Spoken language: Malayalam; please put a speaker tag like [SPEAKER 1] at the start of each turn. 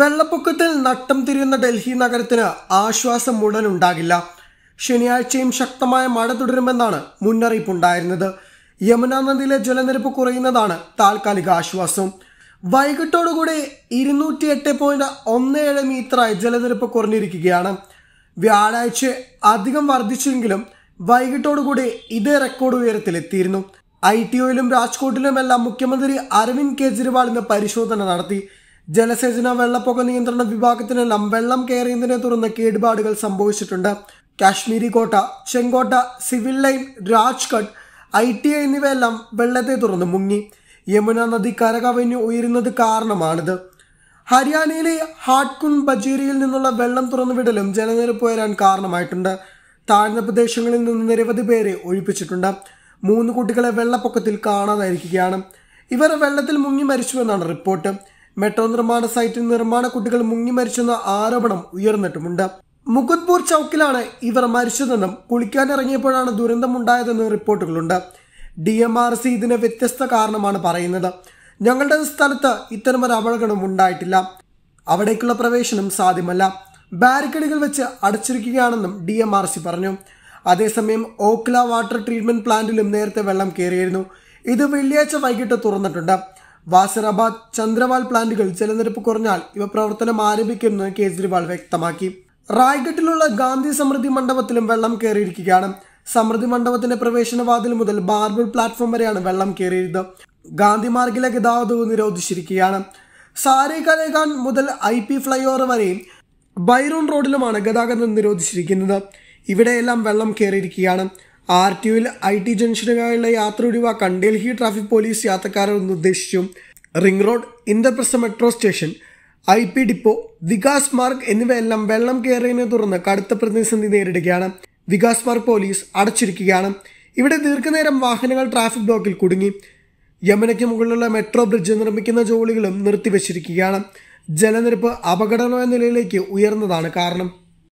[SPEAKER 1] വെള്ളപ്പൊക്കത്തിൽ നട്ടം തിരിയുന്ന ഡൽഹി നഗരത്തിന് ആശ്വാസം ഉടൻ ഉണ്ടാകില്ല ശനിയാഴ്ചയും ശക്തമായ മഴ തുടരുമെന്നാണ് മുന്നറിയിപ്പുണ്ടായിരുന്നത് യമുന നദിയിലെ ജലനിരപ്പ് കുറയുന്നതാണ് താൽക്കാലിക ആശ്വാസം വൈകിട്ടോടുകൂടി ഇരുന്നൂറ്റി എട്ട് പോയിന്റ് ഒന്ന് ഏഴ് മീറ്ററായി ജലനിരപ്പ് കുറഞ്ഞിരിക്കുകയാണ് വ്യാഴാഴ്ച അധികം വർദ്ധിച്ചെങ്കിലും വൈകിട്ടോടുകൂടി ഇതേ റെക്കോർഡ് ഉയരത്തിലെത്തിയിരുന്നു ഐ ടി ഒയിലും രാജ്കോട്ടിലുമെല്ലാം മുഖ്യമന്ത്രി അരവിന്ദ് കെജ്രിവാൾ ഇന്ന് പരിശോധന നടത്തി ജലസേചന വെള്ളപ്പൊക്ക നിയന്ത്രണ വിഭാഗത്തിനെല്ലാം വെള്ളം കയറിയതിനെ തുടർന്ന് കേടുപാടുകൾ സംഭവിച്ചിട്ടുണ്ട് കാശ്മീരി കോട്ട ചെങ്കോട്ട civil line Rajghat I T I എന്നിവയെല്ലാം വെള്ളത്തെ തുറന്ന് മുങ്ങി യമുന നദി കരകവിഞ്ഞു ഉയരുന്നത് കാരണമാണിത് ഹരിയാനയിലെ ഹാട്ട്കുൺ ബജീരിയിൽ നിന്നുള്ള വെള്ളം തുറന്നുവിടലും ജലനിരപ്പ് ഉയരാൻ കാരണമായിട്ടുണ്ട് താഴ്ന്ന പ്രദേശങ്ങളിൽ നിന്ന് നിരവധി പേരെ ഒഴിപ്പിച്ചിട്ടുണ്ട് മൂന്ന് കുട്ടികളെ വെള്ളപ്പൊക്കത്തിൽ കാണാതായിരിക്കുകയാണ് ഇവർ വെള്ളത്തിൽ മുങ്ങി മരിച്ചുവെന്നാണ് റിപ്പോർട്ട് മെട്രോ നിർമ്മാണ സൈറ്റിൽ നിർമ്മാണ കുട്ടികൾ മുങ്ങി മരിച്ചെന്ന ആരോപണം ഉയർന്നിട്ടുമുണ്ട് മുകുന്ദ്പൂർ ചൌക്കിലാണ് ഇവർ മരിച്ചതെന്നും കുളിക്കാനിറങ്ങിയപ്പോഴാണ് ദുരന്തമുണ്ടായതെന്നും റിപ്പോർട്ടുകളുണ്ട് ഡി എം ആർ സി ഇതിന് വ്യത്യസ്ത കാരണമാണ് പറയുന്നത് ഞങ്ങളുടെ സ്ഥലത്ത് ഇത്തരമൊരു അപകടം ഉണ്ടായിട്ടില്ല അവിടേക്കുള്ള പ്രവേശനം സാധ്യമല്ല ബാരിക്കേഡുകൾ വെച്ച് അടച്ചിരിക്കുകയാണെന്നും ഡി എം ആർ സി പറഞ്ഞു അതേസമയം ഓക്ല വാട്ടർ ട്രീറ്റ്മെന്റ് പ്ലാന്റിലും നേരത്തെ വെള്ളം കയറിയിരുന്നു ഇത് വെള്ളിയാഴ്ച വൈകിട്ട് തുറന്നിട്ടുണ്ട് വാസിറാബാദ് ചന്ദ്രവാൽ പ്ലാന്റുകൾ ജലനിരപ്പ് കുറഞ്ഞാൽ ഇവ പ്രവർത്തനം ആരംഭിക്കുമെന്ന് കേജ്രിവാൾ വ്യക്തമാക്കി റായ്ഗഡിലുള്ള ഗാന്ധി സമൃദ്ധി മണ്ഡപത്തിലും വെള്ളം കയറിയിരിക്കുകയാണ് സമൃദ്ധി മണ്ഡപത്തിന്റെ പ്രവേശനവാതിൽ മുതൽ ബാർബിൾ പ്ലാറ്റ്ഫോം വരെയാണ് വെള്ളം കയറിയത് ഗാന്ധി മാർഗിലെ ഗതാഗതവും നിരോധിച്ചിരിക്കുകയാണ് സാരി കലേഖാൻ മുതൽ ഐ പി ഫ്ലൈഓവർ വരെയും ബൈറൂൺ റോഡിലുമാണ് ഗതാഗതം നിരോധിച്ചിരിക്കുന്നത് ഇവിടെയെല്ലാം വെള്ളം കയറിയിരിക്കുകയാണ് ആർ ടി യുവിൽ ഐ ടി ജംഗ്ഷനുകളിലെ യാത്ര ഒഴിവാക്കാൻ ഡൽഹി ട്രാഫിക് പോലീസ് യാത്രക്കാരെ നിർദ്ദേശിച്ചും ring road Indraprastha metro station I P depot Vikas Marg എന്നിവയെല്ലാം വെള്ളം കയറിയതിനെ തുടർന്ന് കടുത്ത പ്രതിസന്ധി നേരിടുകയാണ് വികാസ് മാർഗ് പോലീസ് അടച്ചിരിക്കുകയാണ് ഇവിടെ ദീർഘനേരം വാഹനങ്ങൾ ട്രാഫിക് ബ്ലോക്കിൽ കുടുങ്ങി യമുനയ്ക്ക് മുകളിലുള്ള മെട്രോ ബ്രിഡ്ജ് നിർമ്മിക്കുന്ന ജോലികളും നിർത്തിവച്ചിരിക്കുകയാണ് ജലനിരപ്പ് അപകടമായ നിലയിലേക്ക് ഉയർന്നതാണ് കാരണം